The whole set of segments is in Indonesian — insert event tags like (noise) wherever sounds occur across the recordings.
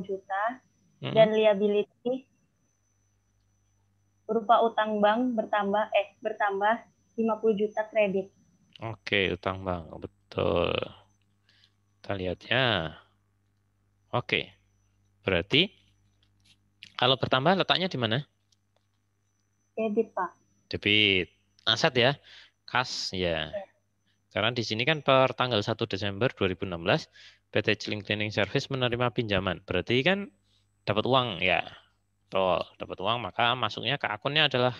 juta hmm. dan liability berupa utang bank bertambah eh bertambah 50 juta kredit. Oke, utang bank. Betul. Kita lihat ya. Oke. Berarti kalau bertambah letaknya di mana? Debit, Pak. Debit. Aset ya. Kas ya. ya. Karena di sini kan per tanggal 1 Desember 2016 PT Chilling Cleaning Service menerima pinjaman. Berarti kan dapat uang ya. Betul, dapat uang maka masuknya ke akunnya adalah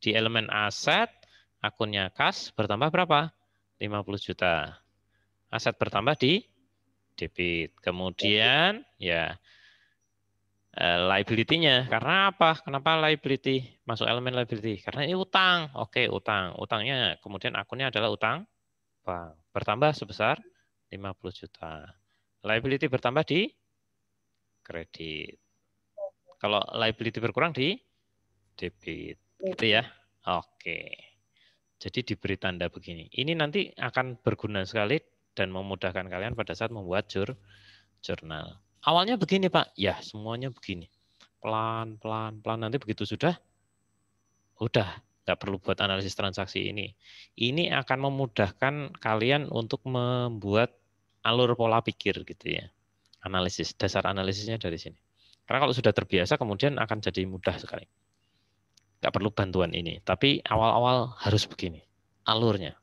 di elemen aset, akunnya kas bertambah berapa? 50 juta. Aset bertambah di debit. Kemudian ya eh, liability-nya. Karena apa? Kenapa liability? Masuk elemen liability. Karena ini utang. Oke, utang. Utangnya kemudian akunnya adalah utang bank. Bertambah sebesar 50 juta. Liability bertambah di kredit. Kalau liability berkurang di debit. Iya. Gitu ya. Oke. Jadi diberi tanda begini. Ini nanti akan berguna sekali dan memudahkan kalian pada saat membuat jur jurnal. Awalnya begini, Pak. Ya, semuanya begini. Pelan, pelan, pelan. Nanti begitu sudah, udah. Nggak perlu buat analisis transaksi ini. Ini akan memudahkan kalian untuk membuat alur pola pikir gitu ya. Analisis, dasar analisisnya dari sini. Karena kalau sudah terbiasa kemudian akan jadi mudah sekali. Nggak perlu bantuan ini. Tapi awal-awal harus begini, alurnya.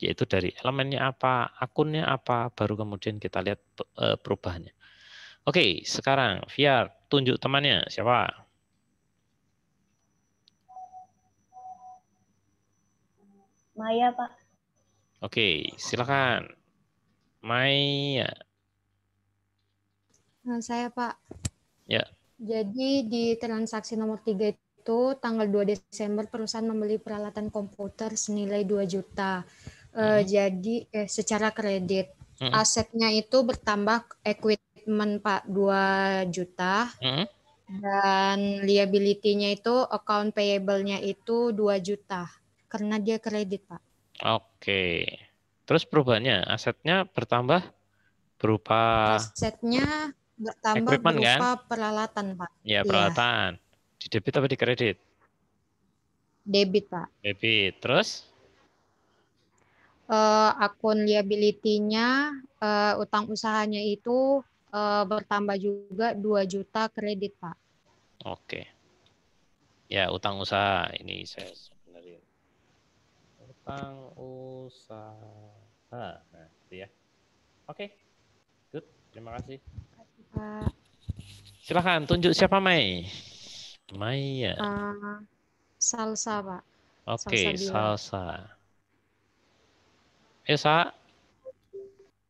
Yaitu dari elemennya apa, akunnya apa, baru kemudian kita lihat e, perubahannya. Oke, sekarang VR tunjuk temannya. Siapa? Maya, Pak. Oke, silakan. Maya. Nah, saya Pak. Ya. Jadi di transaksi nomor 3 itu tanggal 2 Desember perusahaan membeli peralatan komputer senilai 2 juta. Eh, hmm. Uh, jadi eh, secara kredit hmm. asetnya itu bertambah equipment Pak 2 juta. Hmm. Dan liability-nya itu account payable-nya itu 2 juta karena dia kredit, Pak. Oke. Okay. Terus perubahannya asetnya bertambah berupa asetnya bertambah berupa kan? peralatan, Pak. Ya, peralatan. Di debit apa di kredit? Debit, Pak. Debit. Terus uh, akun liability uh, eh, utang usahanya itu uh, bertambah juga 2 juta kredit, Pak. Oke. Ya, utang usaha ini saya sebenarnya. Utang usaha ah, nah itu ya oke okay. good terima kasih Pak. silahkan tunjuk siapa Mai Maya uh, eh, salsa Pak oke okay, salsa, salsa. Esa eh,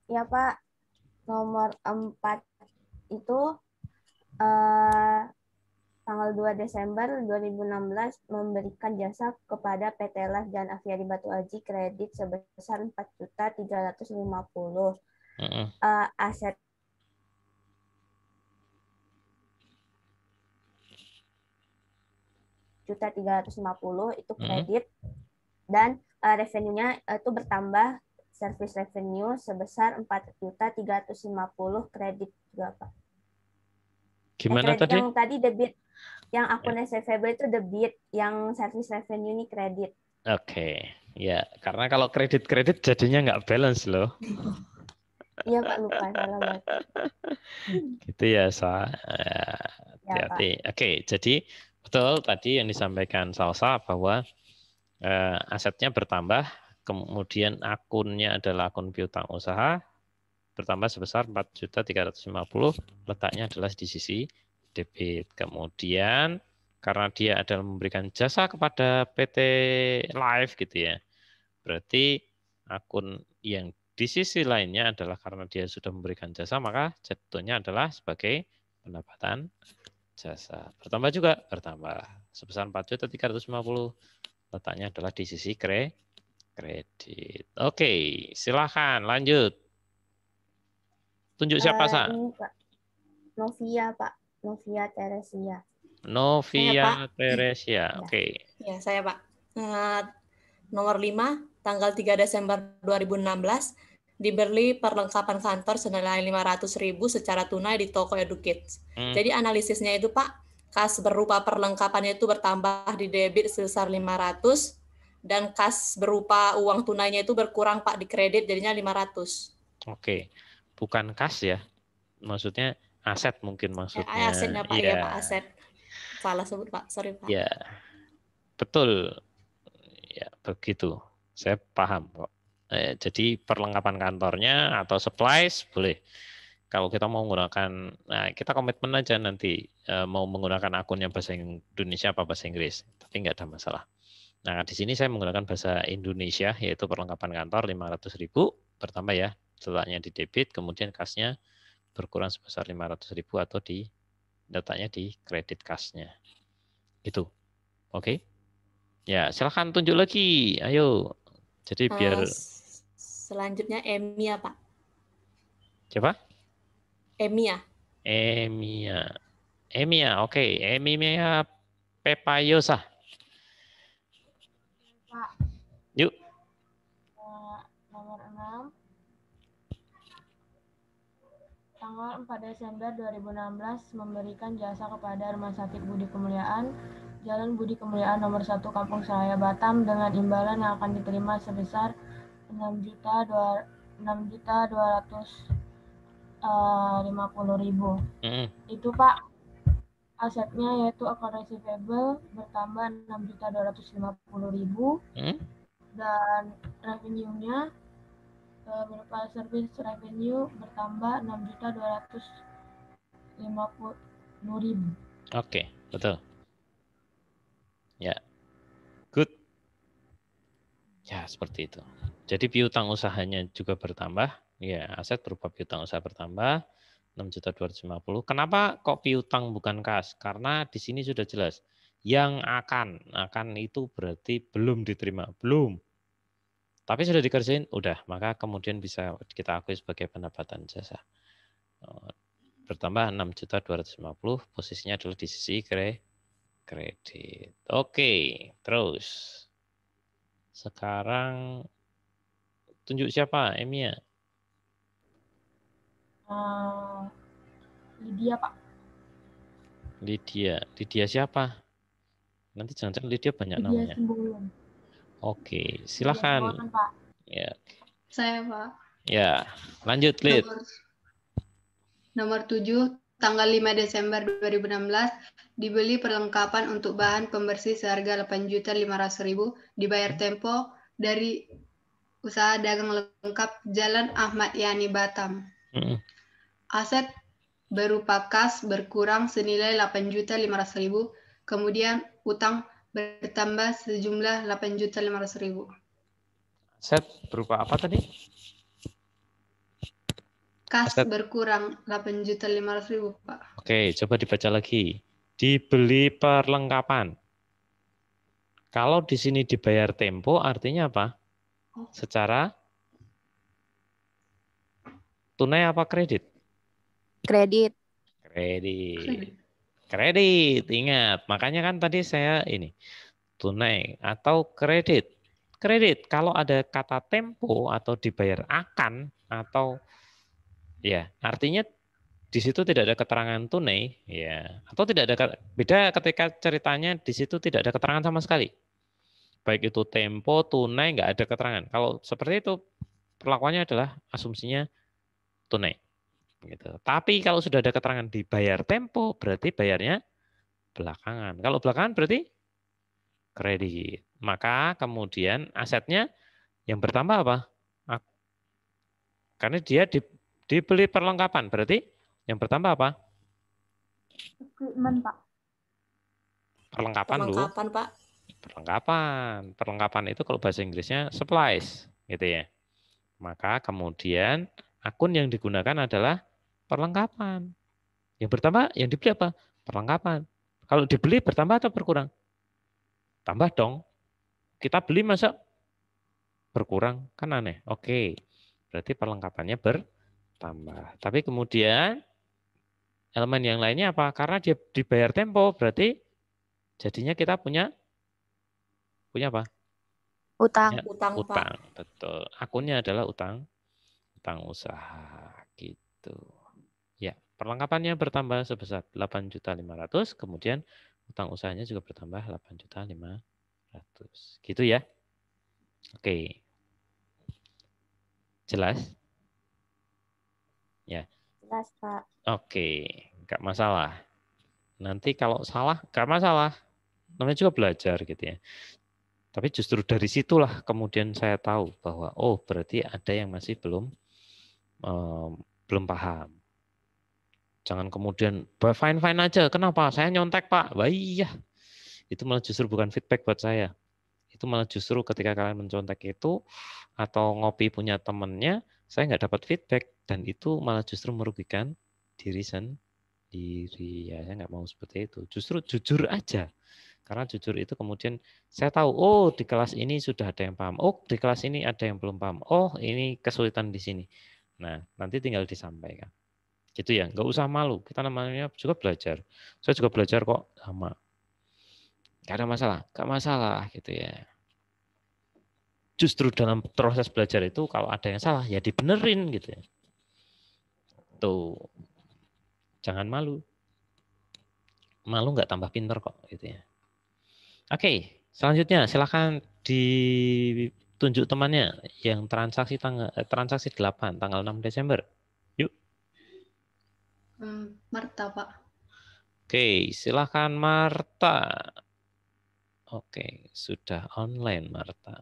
ya Pak nomor empat itu uh, tanggal 2 Desember 2016 memberikan jasa kepada PT Las dan Aviari Batu Aji kredit sebesar 4.350. Uh -uh. Uh, aset juta tiga ratus lima puluh itu kredit uh -huh. dan uh, revenue-nya eh, itu uh, bertambah service revenue sebesar empat juta tiga ratus lima puluh kredit juga pak. Gimana eh, tadi? Yang tadi debit yang akunnya savable itu debit, yang service revenue ini kredit. Oke, okay. ya karena kalau kredit-kredit jadinya nggak balance loh. Iya Pak lupa salah (laughs) Gitu ya, Sa. Eh, ya, hati-hati. Ya, Oke, okay, jadi betul tadi yang disampaikan Salsa bahwa uh, asetnya bertambah, kemudian akunnya adalah akun piutang usaha bertambah sebesar 4.350, letaknya adalah di sisi debit. Kemudian karena dia adalah memberikan jasa kepada PT Live gitu ya. Berarti akun yang di sisi lainnya adalah karena dia sudah memberikan jasa maka jatuhnya adalah sebagai pendapatan jasa. Bertambah juga bertambah sebesar 4 juta 350 letaknya adalah di sisi kre kredit. Oke, silahkan lanjut. Tunjuk siapa, Sa? Novia, Pak. Novia Teresia. Novia ya, Teresia, iya. oke. Okay. Ya, saya Pak. Uh, nomor 5, tanggal 3 Desember 2016, diberi perlengkapan kantor senilai ribu secara tunai di toko Edukit. Hmm. Jadi analisisnya itu Pak, kas berupa perlengkapannya itu bertambah di debit sebesar 500 dan kas berupa uang tunainya itu berkurang Pak di kredit jadinya 500. Oke. Okay. Bukan kas ya. Maksudnya aset mungkin maksudnya. Ya, asetnya Pak, ya. ya Pak aset. Salah sebut Pak, sorry Pak. Ya, betul. Ya begitu, saya paham kok. Eh, jadi perlengkapan kantornya atau supplies boleh. Kalau kita mau menggunakan, nah kita komitmen aja nanti eh, mau menggunakan akunnya bahasa Indonesia apa bahasa Inggris, tapi nggak ada masalah. Nah di sini saya menggunakan bahasa Indonesia yaitu perlengkapan kantor ribu pertama ya, setelahnya di debit, kemudian kasnya berkurang sebesar 500 ribu atau di datanya di kredit kasnya. Gitu. Oke? Okay? Ya, silahkan tunjuk lagi. Ayo. Jadi eh, biar... Selanjutnya EMIA, Pak. Siapa? EMIA. EMIA. EMIA, oke. Okay. EMIA Pepayosa. tanggal 4 Desember 2016 memberikan jasa kepada Rumah Sakit Budi Kemuliaan, Jalan Budi Kemuliaan nomor 1 Kampung Seraya Batam dengan imbalan yang akan diterima sebesar 6 juta 2 6 juta 50 eh, ribu. Mm. Itu Pak asetnya yaitu account receivable bertambah 6 juta 250 ribu mm. dan revenue-nya Eh, berupa service revenue bertambah 6.250.000. Oke, okay, betul. Ya. Good. Ya, seperti itu. Jadi piutang usahanya juga bertambah. Ya, aset berupa piutang usaha bertambah 6.250. Kenapa kok piutang bukan kas? Karena di sini sudah jelas yang akan akan itu berarti belum diterima, belum tapi sudah dikerjain, udah. Maka kemudian bisa kita akui sebagai pendapatan jasa. Oh, bertambah 6.250, posisinya adalah di sisi kre kredit. Oke, terus. Sekarang tunjuk siapa, Emia? Uh, Lydia, Pak. Lydia. Lydia siapa? Nanti jangan-jangan Lydia banyak Lydia namanya. Oke, iya, silakan. Ya, Saya Pak. Ya, lanjut Lid. Nomor, nomor 7 tanggal 5 Desember 2016 dibeli perlengkapan untuk bahan pembersih seharga 8.500.000 dibayar tempo dari usaha dagang lengkap Jalan Ahmad Yani Batam. Aset berupa kas berkurang senilai 8.500.000, kemudian utang bertambah sejumlah juta lima ratus ribu. Aset berupa apa tadi? Kas Aset. berkurang juta ribu Pak. Oke, coba dibaca lagi. Dibeli perlengkapan. Kalau di sini dibayar tempo, artinya apa? Oh. Secara tunai apa Kredit. Kredit. kredit. Kredit, ingat. Makanya kan tadi saya ini tunai atau kredit. Kredit kalau ada kata tempo atau dibayar akan atau ya, artinya di situ tidak ada keterangan tunai ya atau tidak ada beda ketika ceritanya di situ tidak ada keterangan sama sekali baik itu tempo tunai nggak ada keterangan kalau seperti itu perlakuannya adalah asumsinya tunai Gitu. Tapi kalau sudah ada keterangan dibayar tempo, berarti bayarnya belakangan. Kalau belakangan berarti kredit. Maka kemudian asetnya yang bertambah apa? Karena dia dibeli perlengkapan, berarti yang bertambah apa? Equipment, Pak. Perlengkapan, perlengkapan Pak. Perlengkapan. Perlengkapan itu kalau bahasa Inggrisnya supplies, gitu ya. Maka kemudian akun yang digunakan adalah Perlengkapan. Yang pertama yang dibeli apa? Perlengkapan. Kalau dibeli bertambah atau berkurang? Tambah dong. Kita beli masa berkurang? Kan aneh. Oke. Berarti perlengkapannya bertambah. Tapi kemudian elemen yang lainnya apa? Karena dia dibayar tempo, berarti jadinya kita punya punya apa? Utang, ya, utang, utang. Pak. Betul. Akunnya adalah utang, utang usaha gitu. Perlengkapannya bertambah sebesar 8.500, kemudian utang usahanya juga bertambah 8.500. Gitu ya. Oke. Jelas? Ya. Jelas, Pak. Oke, enggak masalah. Nanti kalau salah, nggak masalah. Namanya juga belajar gitu ya. Tapi justru dari situlah kemudian saya tahu bahwa oh berarti ada yang masih belum um, belum paham Jangan kemudian fine fine aja. Kenapa? Saya nyontek pak. Wah iya. Itu malah justru bukan feedback buat saya. Itu malah justru ketika kalian mencontek itu atau ngopi punya temennya, saya nggak dapat feedback dan itu malah justru merugikan diri sendiri. Ya saya nggak mau seperti itu. Justru jujur aja. Karena jujur itu kemudian saya tahu, oh di kelas ini sudah ada yang paham, oh di kelas ini ada yang belum paham, oh ini kesulitan di sini. Nah, nanti tinggal disampaikan gitu ya nggak usah malu kita namanya juga belajar saya juga belajar kok sama nggak ada masalah nggak masalah gitu ya justru dalam proses belajar itu kalau ada yang salah ya dibenerin gitu ya tuh jangan malu malu nggak tambah pinter kok gitu ya oke selanjutnya silahkan ditunjuk temannya yang transaksi eh, tanggal transaksi 8 tanggal 6 Desember Oke, silahkan Marta. Oke, sudah online Marta.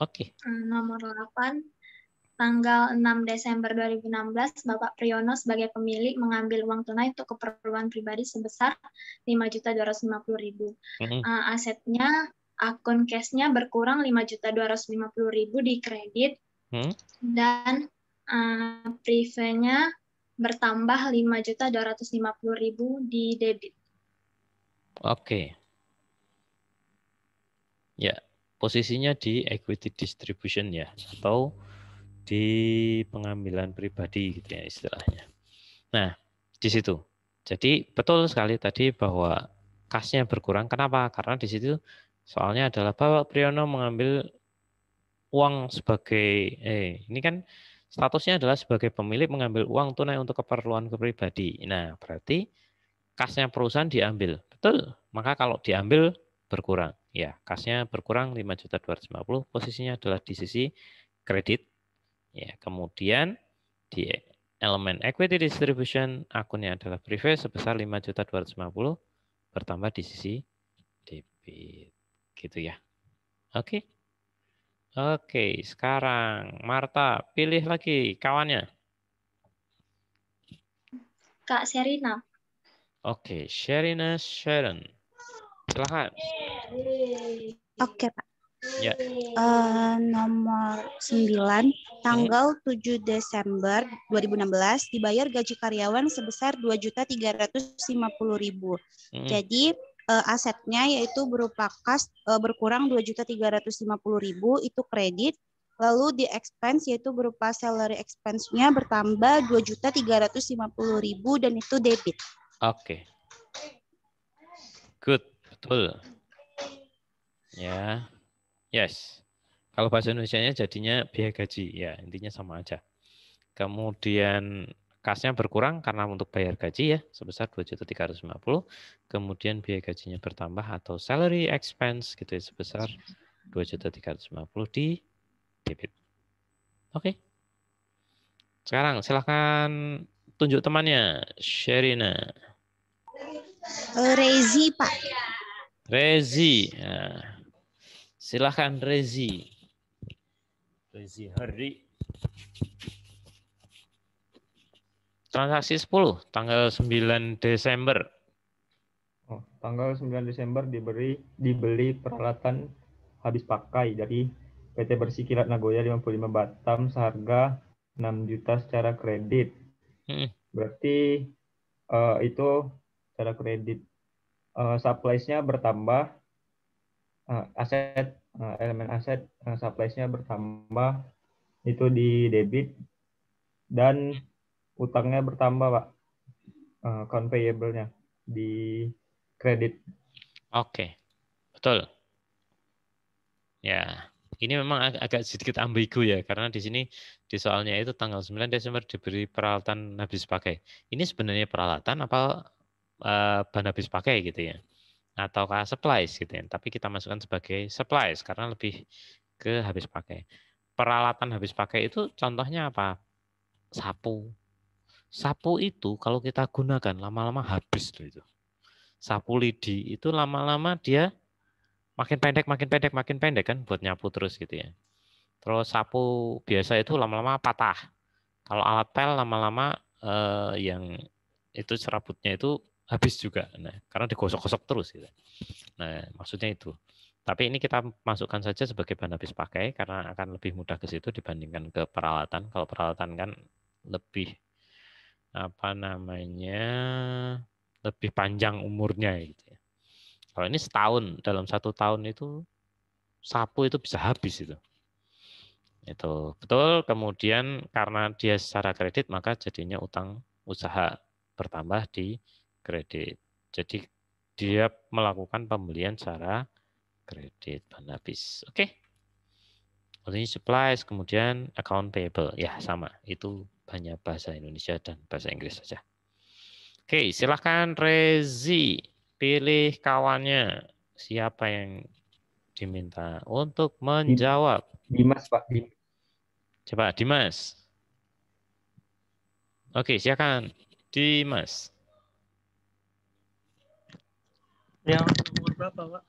Oke. Eh, nomor 8, tanggal 6 Desember 2016, Bapak Priyono sebagai pemilik mengambil uang tunai untuk keperluan pribadi sebesar 5.250.000. Mm-hmm. Uh, asetnya, akun cashnya berkurang 5.250.000 di kredit. Mm-hmm. Dan uh, eh, privenya bertambah 5.250.000 di debit. Oke. Ya, posisinya di equity distribution ya atau di pengambilan pribadi gitu ya istilahnya. Nah, di situ. Jadi betul sekali tadi bahwa kasnya berkurang. Kenapa? Karena di situ soalnya adalah Bapak Priyono mengambil uang sebagai eh ini kan statusnya adalah sebagai pemilik mengambil uang tunai untuk keperluan pribadi. Nah, berarti kasnya perusahaan diambil. Betul. Maka kalau diambil berkurang. Ya, kasnya berkurang 5.250, posisinya adalah di sisi kredit. Ya, kemudian di elemen equity distribution akunnya adalah prive sebesar 5.250 bertambah di sisi debit. Gitu ya. Oke. Okay. Oke, sekarang Marta pilih lagi kawannya. Kak Serina. Oke, Serina Sharon. Silahkan. Oke, Pak. Ya. Uh, nomor 9, tanggal 7 hmm. Desember 2016 dibayar gaji karyawan sebesar 2.350.000. Hmm. Jadi uh, asetnya yaitu berupa kas uh, berkurang 2.350.000 itu kredit lalu di expense yaitu berupa salary expense-nya bertambah 2.350.000 dan itu debit. Oke. Okay. Good, betul. Ya. Yes. Kalau bahasa Indonesia-nya jadinya biaya gaji, ya intinya sama aja. Kemudian kasnya berkurang karena untuk bayar gaji ya sebesar 2.350. Kemudian biaya gajinya bertambah atau salary expense gitu ya sebesar 2.350 di debit. Oke. Okay. Sekarang silahkan tunjuk temannya, Sherina. Eh, Rezi, Pak. Rezi. Ya. Silahkan Rezi. Rezi Hari. Transaksi 10, tanggal 9 Desember. Oh, tanggal 9 Desember diberi dibeli peralatan habis pakai dari PT Bersih Kilat Nagoya 55 Batam seharga 6 juta secara kredit. Hmm. Berarti uh, itu secara kredit. Uh, supplies-nya bertambah, uh, aset uh, elemen aset uh, supplies-nya bertambah itu di debit dan utangnya bertambah pak eh, account payable-nya di kredit. Oke, betul. Ya, ini memang ag agak sedikit ambigu ya, karena di sini di soalnya itu tanggal 9 Desember diberi peralatan habis pakai. Ini sebenarnya peralatan apa uh, ban habis pakai gitu ya, ataukah supplies gitu ya. Tapi kita masukkan sebagai supplies karena lebih ke habis pakai. Peralatan habis pakai itu contohnya apa? Sapu, Sapu itu kalau kita gunakan lama-lama habis itu. Sapu lidi itu lama-lama dia makin pendek, makin pendek, makin pendek kan buat nyapu terus gitu ya. Terus sapu biasa itu lama-lama patah. Kalau alat pel lama-lama eh, yang itu serabutnya itu habis juga. Nah, karena digosok-gosok terus gitu. Nah, maksudnya itu. Tapi ini kita masukkan saja sebagai bahan habis pakai karena akan lebih mudah ke situ dibandingkan ke peralatan. Kalau peralatan kan lebih apa namanya lebih panjang umurnya gitu ya. Kalau ini setahun dalam satu tahun itu sapu itu bisa habis itu. Itu betul. Kemudian karena dia secara kredit maka jadinya utang usaha bertambah di kredit. Jadi dia melakukan pembelian secara kredit habis. Oke. Okay seperti supplies, kemudian account payable. Ya, sama. Itu hanya bahasa Indonesia dan bahasa Inggris saja. Oke, silahkan Rezi pilih kawannya. Siapa yang diminta untuk menjawab? Dimas, Pak. Coba Dimas. Oke, silakan Dimas. Yang nomor berapa, Pak?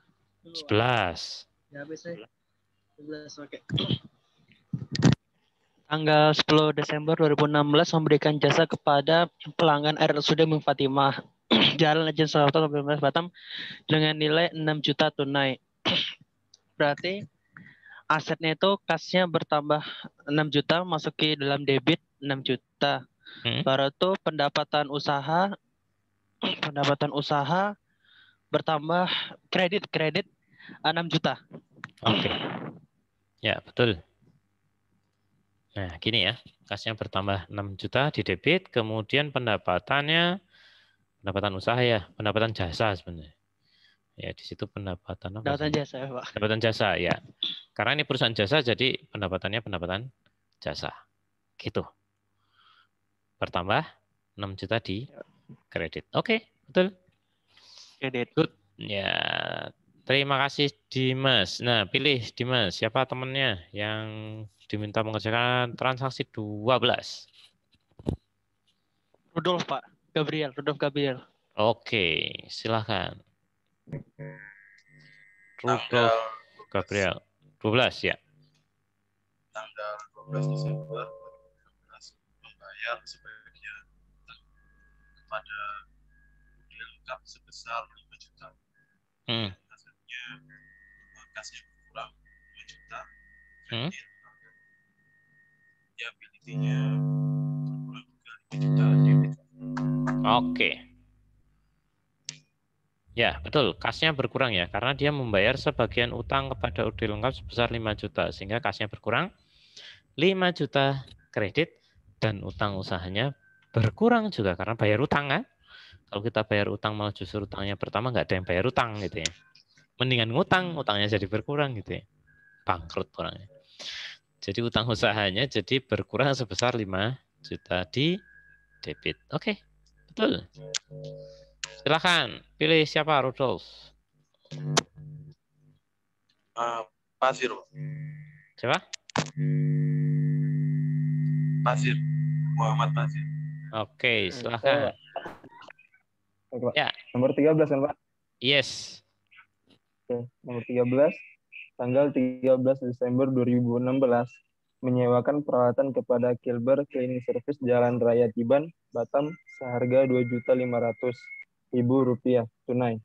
11. Ya, oke. Okay. Tanggal 10 Desember 2016 memberikan jasa kepada pelanggan RSUD Mung Fatimah (clears throat) Jalan Legend Soeharto 19 Batam dengan nilai 6 juta tunai. (clears throat) Berarti asetnya itu kasnya bertambah 6 juta masuk ke dalam debit 6 juta. Hmm. Baru itu pendapatan usaha (clears throat) pendapatan usaha bertambah kredit kredit 6 juta. Oke. Okay. Ya, betul. Nah, gini ya. Kasnya bertambah 6 juta di debit, kemudian pendapatannya pendapatan usaha ya, pendapatan jasa sebenarnya. Ya, di situ pendapatan apa? Pendapatan jasa, ya, Pak. Pendapatan jasa, ya. Karena ini perusahaan jasa jadi pendapatannya pendapatan jasa. Gitu. Bertambah 6 juta di ya. kredit. Oke, okay, betul. Kredit. Ya, Terima kasih Dimas. Nah, pilih Dimas. Siapa temannya yang diminta mengerjakan transaksi 12? Rudolf, Pak. Gabriel, Rudolf Gabriel. Oke, silahkan. Rudolf Gabriel. 12 ya? Tanggal 12 Desember membayar sebagian kepada Budi lengkap sebesar 5 juta. Hmm. hmm? Oke. Okay. Oke. Ya, betul. Kasnya berkurang ya, karena dia membayar sebagian utang kepada UD lengkap sebesar 5 juta, sehingga kasnya berkurang. 5 juta kredit dan utang usahanya berkurang juga karena bayar utang kan. Kalau kita bayar utang malah justru utangnya pertama nggak ada yang bayar utang gitu ya. Mendingan ngutang, utangnya jadi berkurang gitu ya. Bangkrut orangnya. Jadi utang usahanya jadi berkurang sebesar 5 juta di debit. Oke, okay. betul. Silahkan, pilih siapa Rudolf. Uh, ah, pasir. Siapa? Pasir. Muhammad Pasir. Oke, okay, eh, silahkan. Oke, eh, Ya. Nomor 13 kan, Pak? Yes. Oke, nomor 13 tanggal 13 Desember 2016 menyewakan peralatan kepada Kilber Cleaning Service Jalan Raya Tiban, Batam seharga Rp2.500.000 tunai.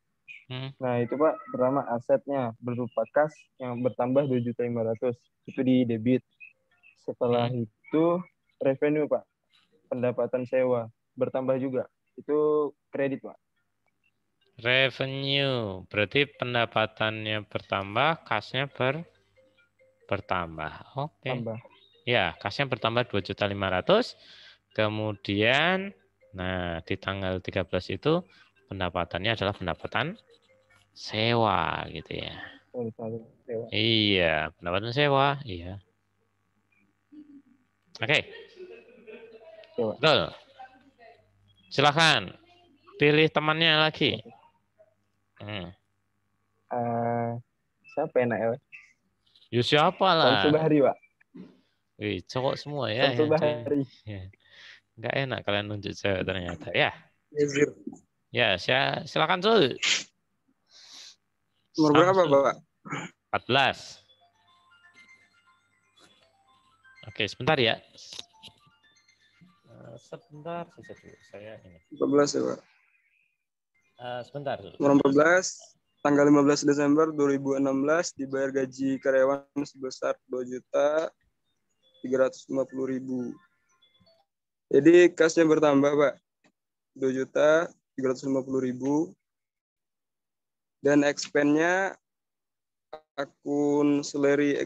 Hmm. Nah, itu Pak, pertama asetnya berupa kas yang bertambah 2.500. Itu di debit. Setelah hmm. itu revenue, Pak. Pendapatan sewa bertambah juga. Itu kredit, Pak. Revenue berarti pendapatannya bertambah, kasnya ber bertambah. Oke. Okay. Tambah. Ya, kasnya bertambah dua juta lima ratus. Kemudian nah di tanggal 13 itu pendapatannya adalah pendapatan sewa gitu ya. sewa. Iya, pendapatan sewa, iya. Oke. Okay. Betul. Silakan pilih temannya lagi. Hmm. Uh, siapa ya, ya. Ya. enak ya? Ya siapa lah? Samsu Bahari, Pak. Wih, cowok semua ya. Samsu Bahari. Ya. enak kalian nunjuk cewek ternyata. Ya. Yazir. Ya, saya silakan Sul. Umur berapa, Bapak? 14. Oke, sebentar ya. Eh, sebentar saja dulu saya ini. 14 ya, Pak. Uh, sebentar Nomor 14 tanggal 15 Desember 2016 dibayar gaji karyawan sebesar 2 juta 350 ribu. Jadi kasnya bertambah Pak. 2 juta 350 ribu. Dan expense-nya akun salary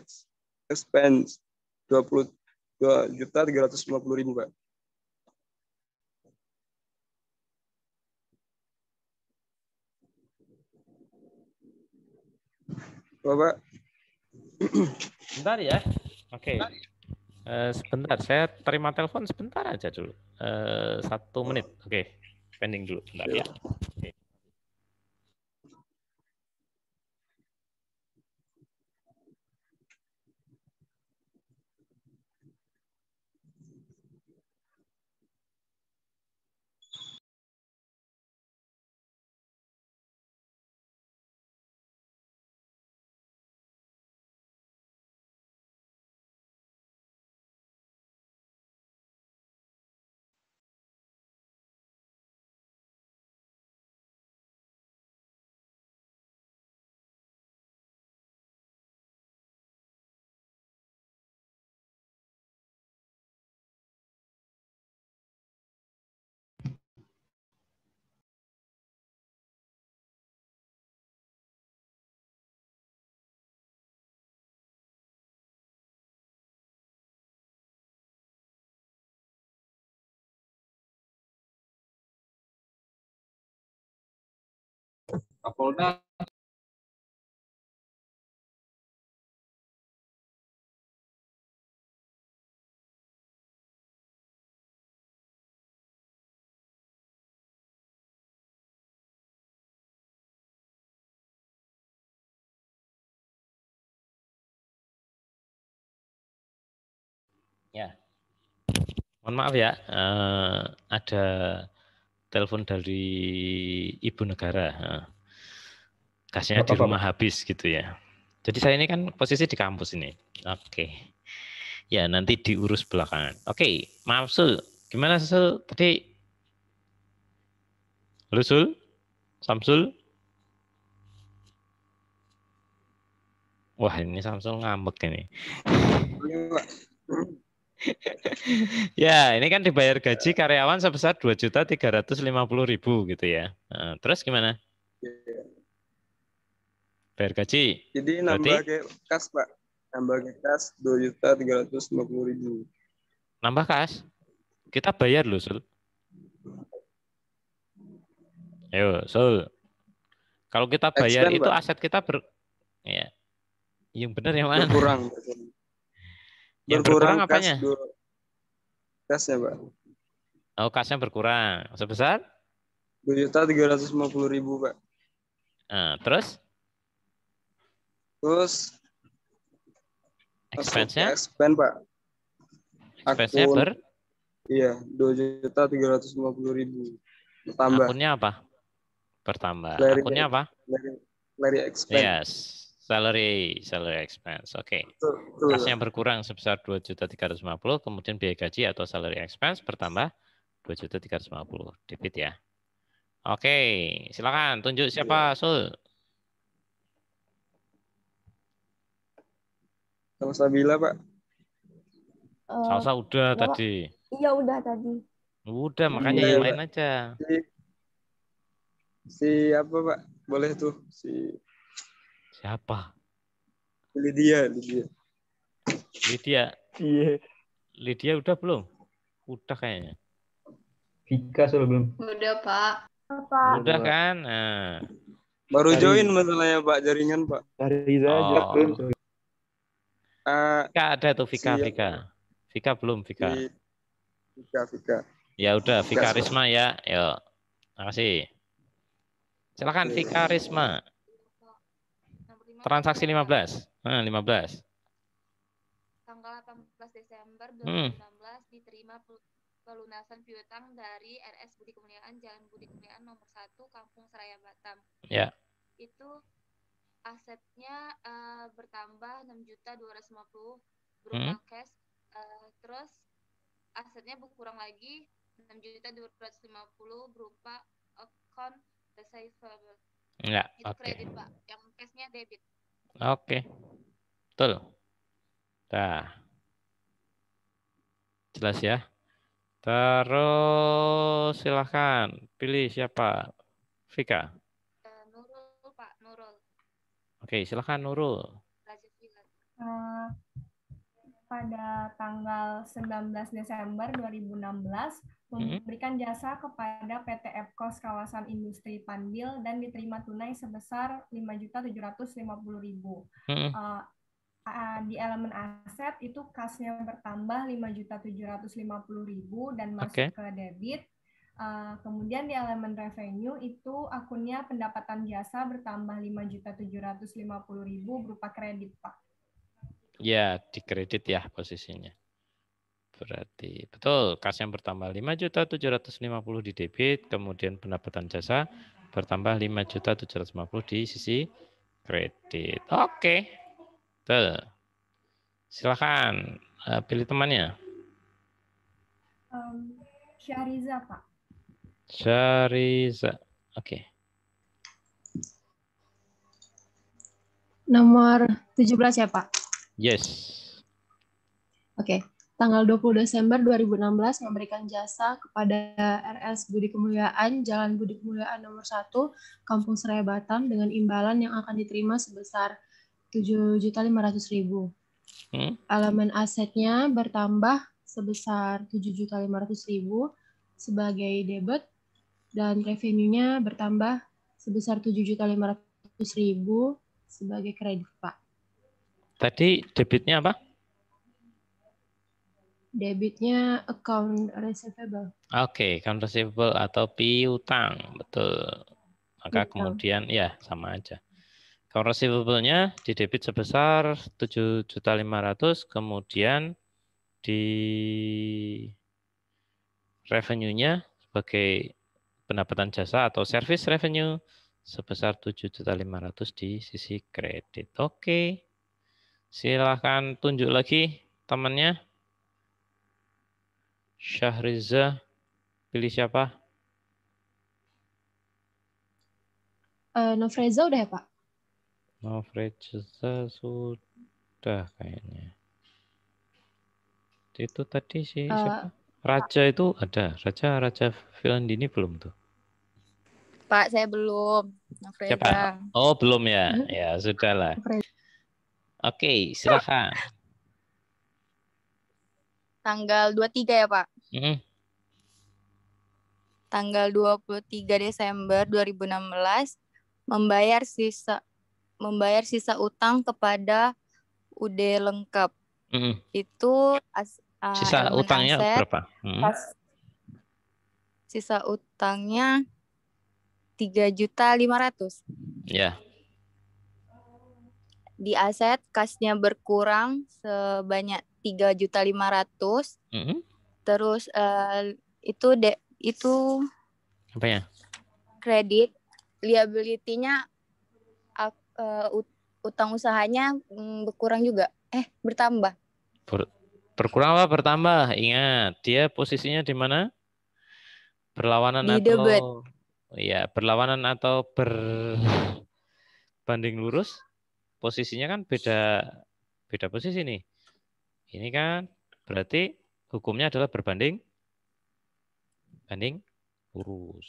expense 20 2 juta 350 ribu Pak. Bapak. Bentar ya. Oke. Okay. Uh, eh, sebentar, saya terima telepon sebentar aja dulu. Uh, eh, satu menit. Oke, okay. pending dulu. Bentar ya. Iya. Oke. Okay. Kapolda Ya. Mohon maaf ya, eh, ada telepon dari Ibu Negara. Uh gasnya di rumah habis gitu ya. Jadi saya ini kan posisi di kampus ini. Oke. Ya, nanti diurus belakangan. Oke, maaf Sul. Gimana Sul tadi? Halo Sul? Samsul? Wah, ini Samsul ngambek ini. (laughs) ya, ini kan dibayar gaji karyawan sebesar Rp 2.350.000 gitu ya. Nah, terus gimana? Iya. Bayar gaji. Jadi nambah Berarti... kas, Pak. Nambah kas dua juta tiga ratus lima puluh ribu. Nambah kas? Kita bayar loh, Sul. Ayo, Sul. Kalau kita bayar Extend, itu Pak. aset kita ber... Ya. Yang benar yang mana? Berkurang. (laughs) Yang berkurang, berkurang apanya? Kas, kasnya, Pak. Oh, kasnya berkurang. Sebesar? Dua juta tiga ratus lima puluh ribu, Pak. Nah, terus? Terus expense-nya? Expense, Pak. Expense-nya per? Iya, dua juta tiga ratus lima puluh ribu. Bertambah. Akunnya apa? Bertambah. Akunnya apa? Salary, expense. Yes. Salary, salary expense. Oke. Okay. Kas yang berkurang sebesar dua juta tiga ratus lima puluh, kemudian biaya gaji atau salary expense bertambah dua juta tiga ratus lima puluh debit ya. Oke, silakan tunjuk siapa, iya. Sul. sama Sabila Pak uh, Salsa udah ya, tadi iya udah tadi udah hmm, makanya iya, yang iya, lain Pak. aja si, si apa Pak boleh tuh si siapa Lydia Lydia Lydia iya yeah. Lydia udah belum udah kayaknya Vika sudah belum udah Pak apa? Udah kan? Nah. Baru Dari, join masalahnya Pak jaringan Pak. Dari aja oh. Fika eh, ada tuh Fika siap. Fika Vika belum Fika Fika Fika Ya udah Fika Risma ya. Yo. Makasih. Silakan Fika Risma. Transaksi 15. lima belas Tanggal delapan belas Desember dua ribu hmm. enam belas diterima pelunasan piutang dari RS Budi Kemuliaan Jalan Budi Kemuliaan nomor satu Kampung Seraya Batam. Ya. Itu asetnya uh, bertambah enam juta dua ratus lima puluh berupa hmm? cash eh, uh, terus asetnya berkurang lagi enam juta dua ratus lima puluh berupa account receivable ya itu okay. kredit pak yang cashnya debit oke okay. betul nah jelas ya terus silahkan pilih siapa Vika Oke, silakan Nurul. Eh, pada tanggal 19 Desember 2016 hmm. memberikan jasa kepada PT Epkos kawasan industri Pandil dan diterima tunai sebesar 5.750.000. Hmm. Uh, di elemen aset itu kasnya bertambah 5.750.000 dan masuk okay. ke debit Eh, kemudian di elemen revenue itu akunnya pendapatan jasa bertambah 5.750.000 berupa kredit, Pak. Ya, di kredit ya posisinya. Berarti betul, kas yang bertambah 5.750 di debit, kemudian pendapatan jasa bertambah 5.750 di sisi kredit. Oke. Betul. Silakan eh, pilih temannya. Um, Syariza, Pak. Syariza. Oke. Okay. Nomor 17 ya, Pak? Yes. Oke. Okay. Tanggal 20 Desember 2016 memberikan jasa kepada RS Budi Kemuliaan, Jalan Budi Kemuliaan nomor 1, Kampung Seraya Batam dengan imbalan yang akan diterima sebesar 7.500.000. Hmm? Elemen asetnya bertambah sebesar 7.500.000 sebagai debit dan revenue-nya bertambah sebesar juta ribu sebagai kredit, Pak. Tadi debitnya apa? Debitnya account receivable. Oke, okay, account receivable atau piutang, betul. Maka piutang. kemudian ya sama aja. Account receivable-nya di debit sebesar ratus kemudian di revenue-nya sebagai pendapatan jasa atau service revenue sebesar 7.500 di sisi kredit. Oke. Silahkan tunjuk lagi temannya. Syahriza pilih siapa? Uh, Nofreza udah ya, Pak? Nofreza sudah kayaknya. Itu tadi sih uh, siapa? Raja itu ada. Raja Raja Filandini belum tuh? Pak, saya belum. Freda. Siapa? Oh, belum ya. Mm-hmm. Ya, sudahlah. Freda. Oke, silakan. Tanggal 23 ya, Pak? Mm -hmm. Tanggal 23 Desember 2016 membayar sisa membayar sisa utang kepada UD lengkap. Mm -hmm. Itu as, Uh, sisa utangnya berapa? Hmm. Pas, sisa utangnya tiga juta lima ratus. Ya. Di aset kasnya berkurang sebanyak tiga juta lima ratus. Hmm. Terus uh, itu de itu apa ya? Kredit liability eh, uh, utang usahanya mm, berkurang juga. Eh bertambah. Berkurang apa bertambah? Ingat, dia posisinya di mana? Berlawanan di atau debat. ya, berlawanan atau berbanding lurus? Posisinya kan beda beda posisi nih. Ini kan berarti hukumnya adalah berbanding banding lurus.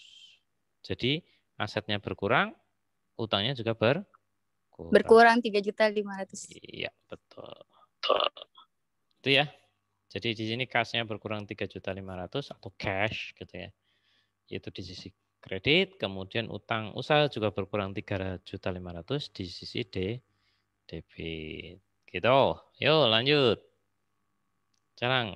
Jadi asetnya berkurang, utangnya juga berkurang. Berkurang 3.500. Iya, betul. Itu ya. Jadi di sini kasnya berkurang 3.500 atau cash gitu ya. Itu di sisi kredit, kemudian utang usaha juga berkurang 3.500 di sisi D debit. Gitu. yo lanjut. Sekarang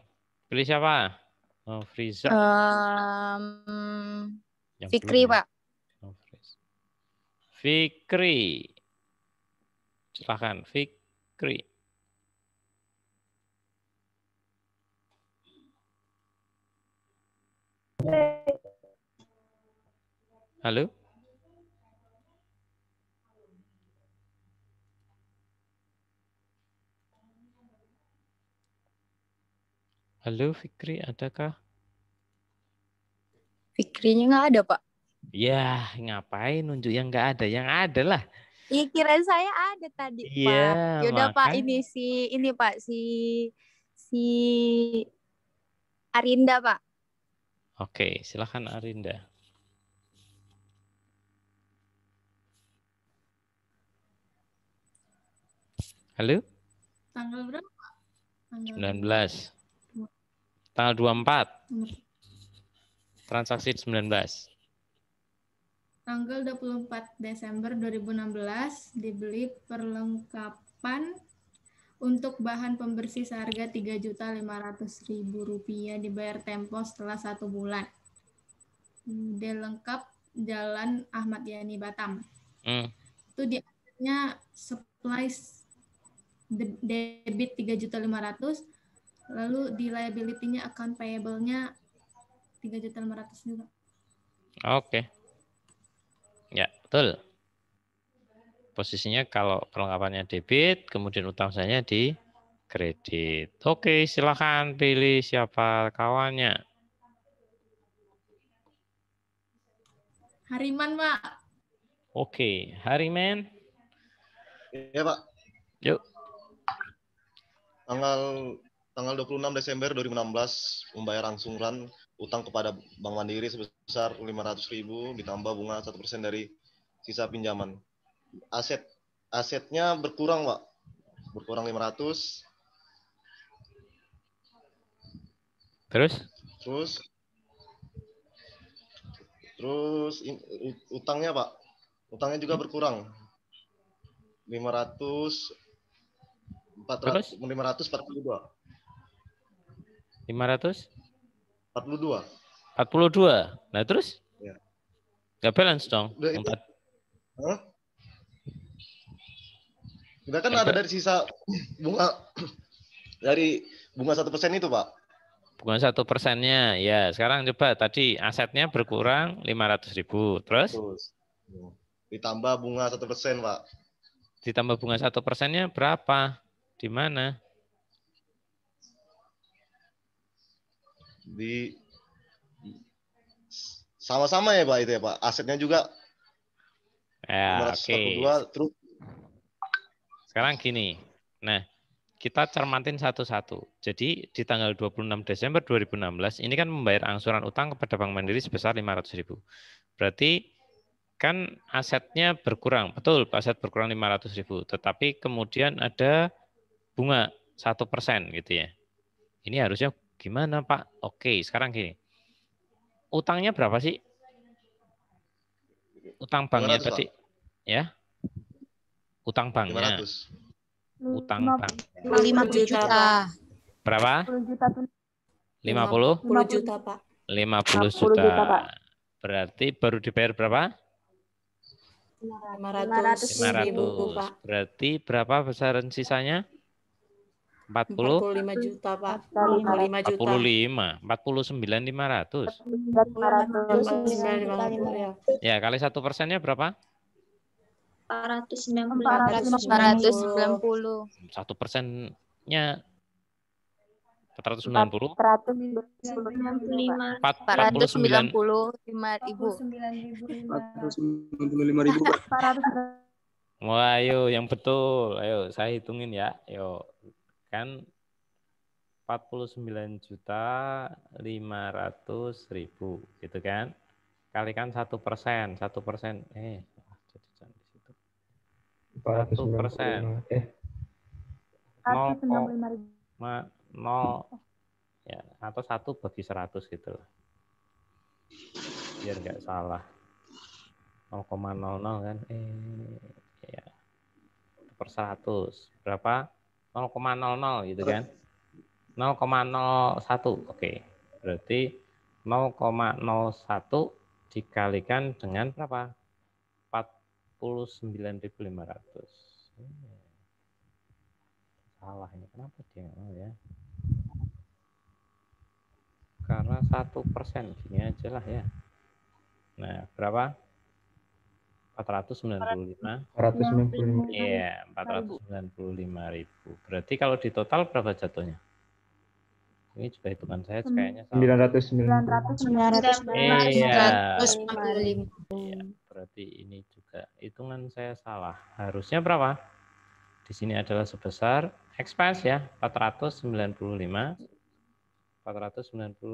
pilih siapa? Oh, Friza. Um, Fikri, belum. Ya? Pak. Fikri. Silakan, Fikri. Halo? Halo Fikri, adakah? Fikrinya nggak ada, Pak. Ya, ngapain nunjuk yang nggak ada? Yang ada lah. Iya, kira saya ada tadi, iya, pak. ya, Yaudah, makan. Pak, ini si ini Pak si si Arinda, Pak. Oke, silakan Arinda. Halo? Tanggal berapa? Tanggal 19. 2. Tanggal 24. Transaksi 19. Tanggal 24 Desember 2016 dibeli perlengkapan untuk bahan pembersih seharga Rp3.500.000 dibayar tempo setelah satu bulan. Model hmm, lengkap Jalan Ahmad Yani Batam. Hmm. Itu diaturnya supply debit 3.500 lalu di liability-nya account payable-nya 3.500 juga. Oke. Okay. Ya, betul posisinya kalau perlengkapannya debit, kemudian utang usahanya di kredit. Oke, silakan pilih siapa kawannya. Hariman, Pak. Oke, Hariman. Ya, Pak. Yuk. Tanggal tanggal 26 Desember 2016 membayar angsuran utang kepada Bank Mandiri sebesar 500.000 ditambah bunga 1% dari sisa pinjaman aset asetnya berkurang, Pak. Berkurang 500. Terus? Terus Terus utangnya, Pak. Utangnya juga berkurang. 500 400 Terus? 542. 500 42. 42. Nah, terus? Ya. Gak balance dong. Udah, itu. Huh? Enggak kan ada dari sisa bunga (clears throat) dari bunga satu persen itu pak? Bunga satu persennya, ya. Sekarang coba tadi asetnya berkurang lima ratus ribu, terus? terus? Ditambah bunga satu persen pak. Ditambah bunga satu persennya berapa? Di mana? Di sama-sama ya pak itu ya pak. Asetnya juga. Ya, oke. Okay. Terus sekarang gini. Nah, kita cermatin satu-satu. Jadi di tanggal 26 Desember 2016 ini kan membayar angsuran utang kepada Bank Mandiri sebesar 500 ribu. Berarti kan asetnya berkurang, betul aset berkurang 500 ribu, tetapi kemudian ada bunga satu persen gitu ya. Ini harusnya gimana Pak? Oke, sekarang gini, utangnya berapa sih? Utang banknya tadi, ya? Utang banknya. 500. Utang bank. 50 juta. Berapa? 50 juta. 50? 50 juta, Pak. 50 juta. Berarti baru dibayar berapa? 500, 500 ribu, Berarti berapa besaran sisanya? 40? 45 juta, Pak. 45 juta. 45, 49 500. 49 500. Ya, kali 1 persennya berapa? 490. puluh Satu persennya 490. 495. 495 ribu. 495 ribu. Wah, ayo yang betul. Ayo saya hitungin ya. Ayo. Kan 49 juta 500 ribu gitu kan kalikan satu persen satu persen eh Eh. satu persen. Eh. ya atau satu bagi 100 gitu lah. Biar nggak salah. 0,00 kan eh ya per 100 berapa 0,00 gitu kan 0,01 oke berarti 0,01 dikalikan dengan berapa 49.500 salah ini kenapa dia oh ya karena satu persen gini aja lah ya nah berapa 495 495 iya 495 ribu berarti kalau di total berapa jatuhnya ini juga hitungan saya kayaknya 900, 900, 900, 900, 900, hitungan saya salah. Harusnya berapa? Di sini adalah sebesar expense ya, 495 495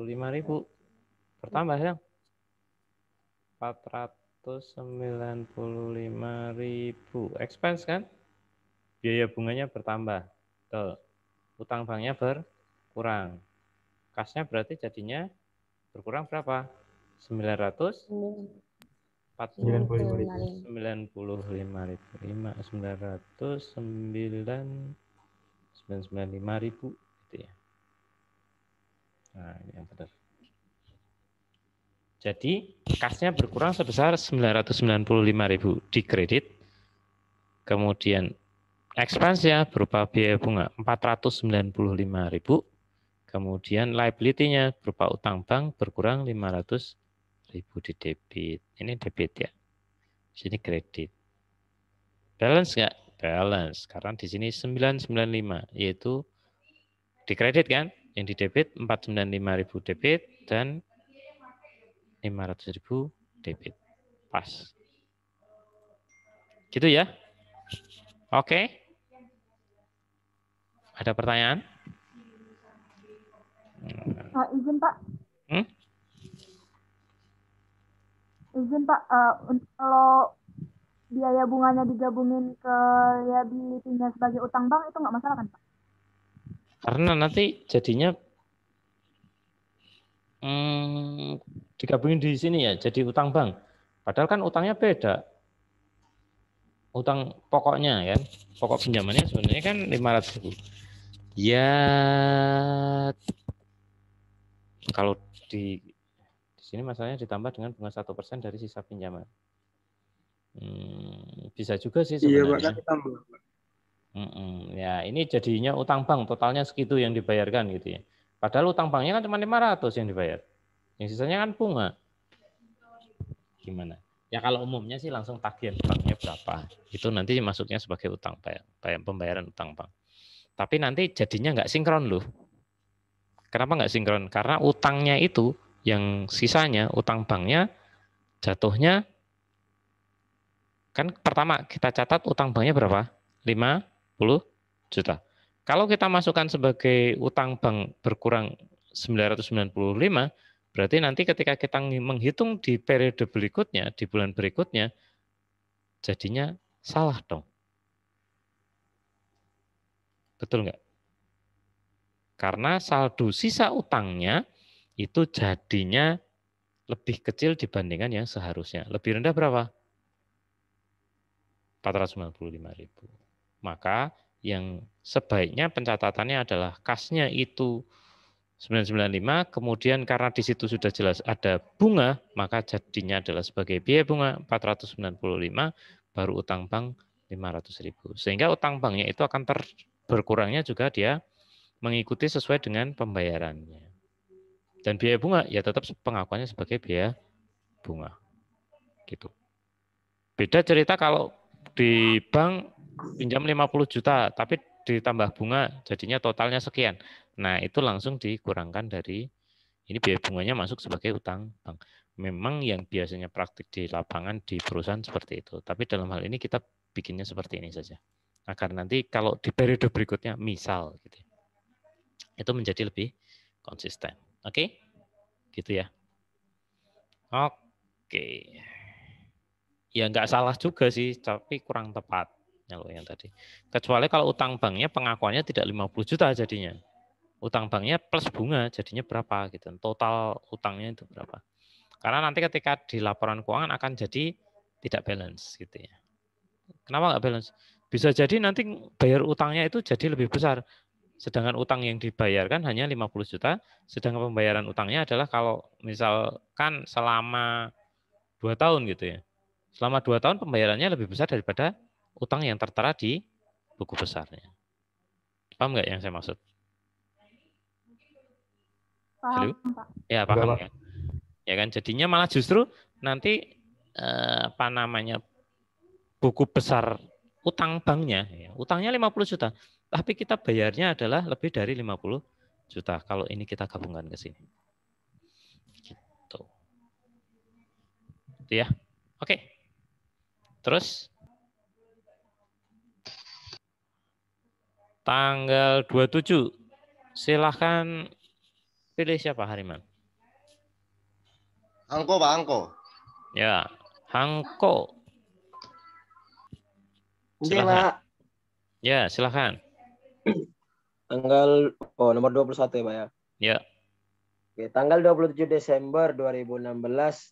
ribu. Bertambah ya. 495 ribu. Expense kan? Biaya bunganya bertambah. Betul. Utang banknya berkurang. Kasnya berarti jadinya berkurang berapa? 900 49 995 ribu gitu ya. Nah, ini yang benar. Jadi kasnya berkurang sebesar 995.000 di kredit. Kemudian ya berupa biaya bunga 495.000. Kemudian liability-nya berupa utang bank berkurang 500 1000 di debit. Ini debit ya. Sini kredit. Balance nggak? Balance. Karena di sini 995 yaitu di kredit kan? Yang di debit 495.000 debit dan 500.000 debit. Pas. Gitu ya. Oke. Okay. Ada pertanyaan? Uh, izin Pak. Hmm? izin Pak, uh, kalau biaya bunganya digabungin ke liabilitinya sebagai utang bank itu nggak masalah kan Pak? Karena nanti jadinya hmm, digabungin di sini ya, jadi utang bank. Padahal kan utangnya beda. Utang pokoknya ya, pokok pinjamannya sebenarnya kan 500 ribu. Ya, kalau di sini masalahnya ditambah dengan bunga satu persen dari sisa pinjaman. Hmm, bisa juga sih sebenarnya. Iya, Pak, kan ditambah. Mm -mm. Ya, ini jadinya utang bank totalnya segitu yang dibayarkan gitu ya. Padahal utang banknya kan cuma 500 yang dibayar. Yang sisanya kan bunga. Gimana? Ya kalau umumnya sih langsung tagihan banknya berapa. Itu nanti masuknya sebagai utang bank, pembayaran utang bank. Tapi nanti jadinya nggak sinkron loh. Kenapa nggak sinkron? Karena utangnya itu yang sisanya utang banknya jatuhnya kan pertama kita catat utang banknya berapa? 50 juta. Kalau kita masukkan sebagai utang bank berkurang 995, berarti nanti ketika kita menghitung di periode berikutnya, di bulan berikutnya, jadinya salah dong. Betul nggak? Karena saldo sisa utangnya itu jadinya lebih kecil dibandingkan yang seharusnya. Lebih rendah berapa? 495 ribu. Maka yang sebaiknya pencatatannya adalah kasnya itu 995, kemudian karena di situ sudah jelas ada bunga, maka jadinya adalah sebagai biaya bunga 495, baru utang bank 500 ribu. Sehingga utang banknya itu akan ter berkurangnya juga dia mengikuti sesuai dengan pembayarannya. Dan biaya bunga ya tetap pengakuannya sebagai biaya bunga. Gitu. Beda cerita kalau di bank pinjam 50 juta tapi ditambah bunga jadinya totalnya sekian. Nah, itu langsung dikurangkan dari ini biaya bunganya masuk sebagai utang bank. Memang yang biasanya praktik di lapangan di perusahaan seperti itu. Tapi dalam hal ini kita bikinnya seperti ini saja. Agar nanti kalau di periode berikutnya misal gitu. Ya, itu menjadi lebih konsisten. Oke? Okay? Gitu ya. Oke. Okay. Ya nggak salah juga sih, tapi kurang tepat loh yang tadi. Kecuali kalau utang banknya pengakuannya tidak 50 juta jadinya. Utang banknya plus bunga jadinya berapa gitu. Total utangnya itu berapa. Karena nanti ketika di laporan keuangan akan jadi tidak balance gitu ya. Kenapa nggak balance? Bisa jadi nanti bayar utangnya itu jadi lebih besar sedangkan utang yang dibayarkan hanya 50 juta, sedangkan pembayaran utangnya adalah kalau misalkan selama dua tahun gitu ya. Selama dua tahun pembayarannya lebih besar daripada utang yang tertera di buku besarnya. Paham nggak yang saya maksud? Paham, Halo? Pak. Ya, paham ya. Ya kan, jadinya malah justru nanti eh, apa namanya buku besar utang banknya, ya, utangnya 50 juta tapi kita bayarnya adalah lebih dari 50 juta kalau ini kita gabungkan ke sini. Gitu. Itu ya. Oke. Terus tanggal 27 silahkan pilih siapa Hariman? Angko Pak Angko. Ya, Angko. Silakan. Ya, silakan. (clears throat) tanggal oh nomor 21 ya Pak ya. Iya. Oke, tanggal 27 Desember 2016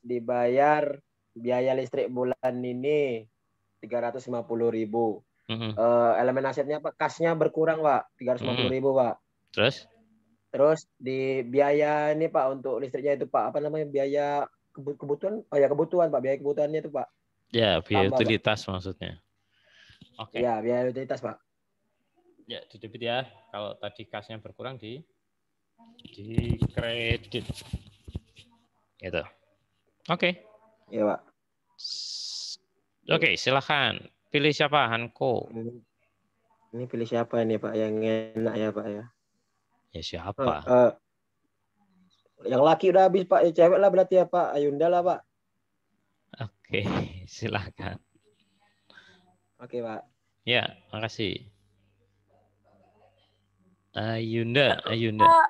dibayar biaya listrik bulan ini 350.000. Mm -hmm. uh, elemen asetnya apa? Kasnya berkurang, Pak. 350.000, mm -hmm. Pak. Terus? Terus di biaya ini Pak untuk listriknya itu Pak, apa namanya? Biaya kebutuhan oh ya kebutuhan Pak, biaya kebutuhannya itu Pak. Ya, biaya Tambah, utilitas Pak. maksudnya. Oke. Okay. Ya, biaya utilitas Pak ya di debit ya. Kalau tadi kasnya berkurang di di kredit. itu. Oke. Okay. Iya, Pak. Oke, okay, silahkan. Pilih siapa, Hanko? Ini pilih siapa ini, Pak? Yang enak ya, Pak ya. Ya siapa? Uh, uh, yang laki udah habis, Pak. Ya cewek lah berarti ya, Pak. Ayunda lah, Pak. Oke, okay, (laughs) silahkan. Oke, Pak. Ya, makasih. Ayunda, eh, Ayunda. Eh, eh, Pak,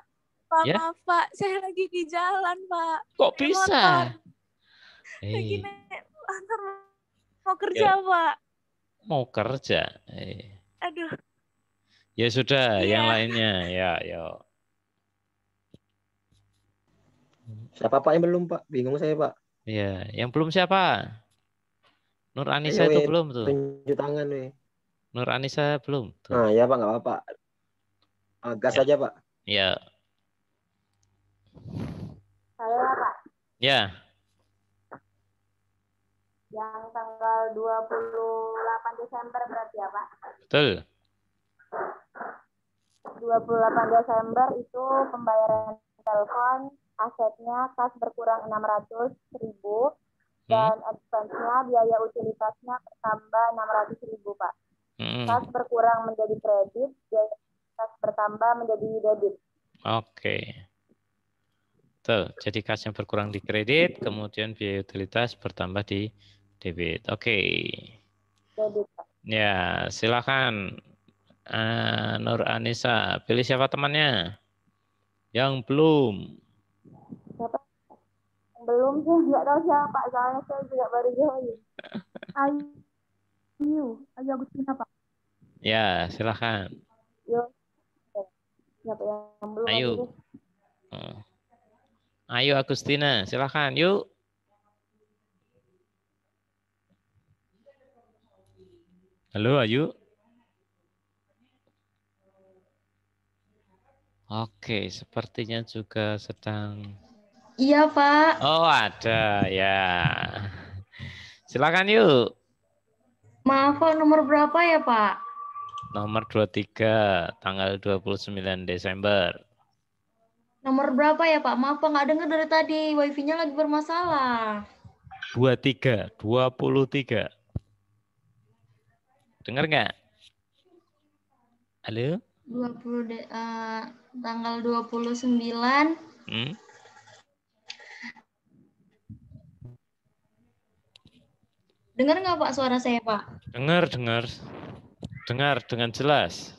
Pak, ya? maaf Pak, saya lagi di jalan Pak. Kok bisa? Hey. Lagi antar mau ya. kerja Ya. Pak. mau kerja. Eh. Aduh, Ya sudah, iya. yang lainnya ya, yo. Ya. Siapa Pak yang belum Pak? Bingung saya Pak. Ya, yang belum siapa? Nur Anissa itu belum tuh. Tunjuk tangan nih. Nur Anissa belum tuh. Nah ya Pak nggak apa-apa. Uh, gas ya. aja Pak. Iya. Saya Pak. Iya. Yang tanggal 28 Desember berarti ya Pak? Betul. 28 Desember itu pembayaran telepon asetnya kas berkurang 600 ribu hmm. dan expense-nya biaya utilitasnya bertambah 600 ribu Pak. Hmm. Kas berkurang menjadi kredit, biaya bertambah menjadi debit. Oke. Okay. Betul. Jadi kasnya berkurang di kredit, kemudian biaya utilitas bertambah di debit. Oke. Okay. Ya, silakan uh, Nur Anissa, pilih siapa temannya? Yang belum. Siapa? Yang belum sih, nggak tahu siapa. Soalnya saya juga baru join. (laughs) Ayu, Ayu Agustina Pak. Ya, silakan. Yo, belum? Ayo. Hmm. Ayo Agustina, silakan. Yuk. Halo, Ayu. Oke, sepertinya juga sedang. Iya, Pak. Oh, ada ya. Silakan yuk. Maaf, Pak, nomor berapa ya, Pak? Nomor 23, tanggal 29 Desember. Nomor berapa ya Pak? Maaf Pak, nggak dengar dari tadi. Wifi-nya lagi bermasalah. 23, 23. Dengar nggak? Halo? 20 de, uh, tanggal 29. Hmm? Dengar nggak Pak suara saya Pak? Dengar, dengar. Dengar dengan jelas.